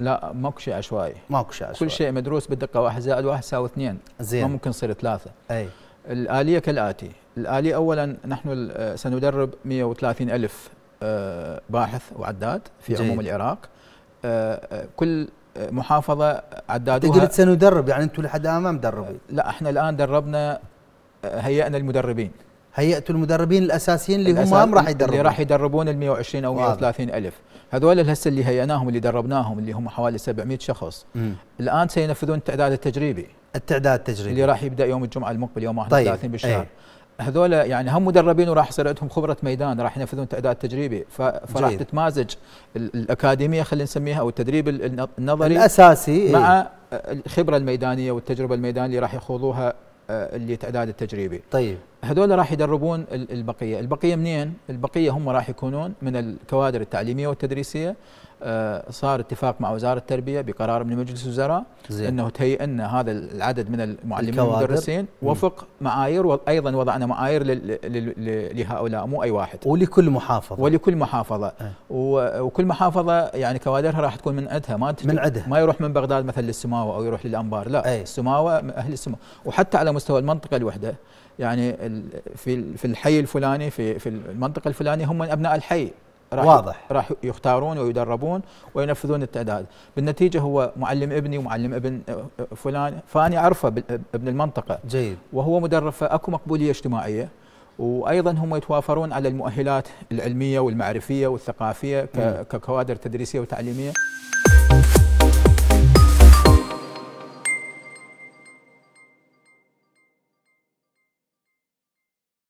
لا ماكو شيء عشوائي ماكو شيء عشوائي كل شيء مدروس بالدقه واحد زائد واحد يساوي اثنين زين ما ممكن يصير ثلاثه اي الاليه كالاتي الاليه اولا نحن سندرب 130 الف آه، باحث وعداد في جيد. عموم العراق آه، آه، كل محافظه عدادها تقدر قلت سندرب يعني انتم لحد الان ما مدربين لا احنا الان دربنا هيئنا المدربين هيئه المدربين الاساسيين اللي الأساس هم راح يدربون اللي راح يدربون ال 120 او 130 الف هذول هسه اللي هيئناهم اللي دربناهم اللي هم حوالي 700 شخص مم. الان سينفذون التعداد التجريبي التعداد التجريبي اللي راح يبدا يوم الجمعه المقبل يوم 31 طيب. بالشهر ايه. هذول يعني هم مدربين وراح يصير عندهم خبره ميدان راح ينفذون تعداد تجريبي فراح جيد. تتمازج الاكاديميه خلينا نسميها او التدريب النظري الاساسي إيه. مع ايه. الخبره الميدانيه والتجربه الميدانيه اللي راح يخوضوها آه، اللي تعداد التجريبي طيب هذول راح يدربون البقيه، البقيه منين؟ البقيه هم راح يكونون من الكوادر التعليميه والتدريسيه آه، صار اتفاق مع وزاره التربيه بقرار من مجلس الوزراء انه تهيئ لنا هذا العدد من المعلمين والمدرسين وفق معايير وايضا وضعنا معايير لهؤلاء مو اي واحد ولكل محافظه ولكل محافظه أه. وكل محافظه يعني كوادرها راح تكون من عندها ما من عندها ما يروح من بغداد مثلا للسماوه او يروح للانبار لا ايه السماوه اهل السماوه وحتى على مستوى المنطقه الوحده يعني في في الحي الفلاني في في المنطقه الفلانيه هم من ابناء الحي راح واضح راح يختارون ويدربون وينفذون التعداد بالنتيجه هو معلم ابني ومعلم ابن فلان فاني اعرفه ابن المنطقه جيد وهو مدرب فاكو مقبوليه اجتماعيه وايضا هم يتوافرون على المؤهلات العلميه والمعرفيه والثقافيه ككوادر تدريسيه وتعليميه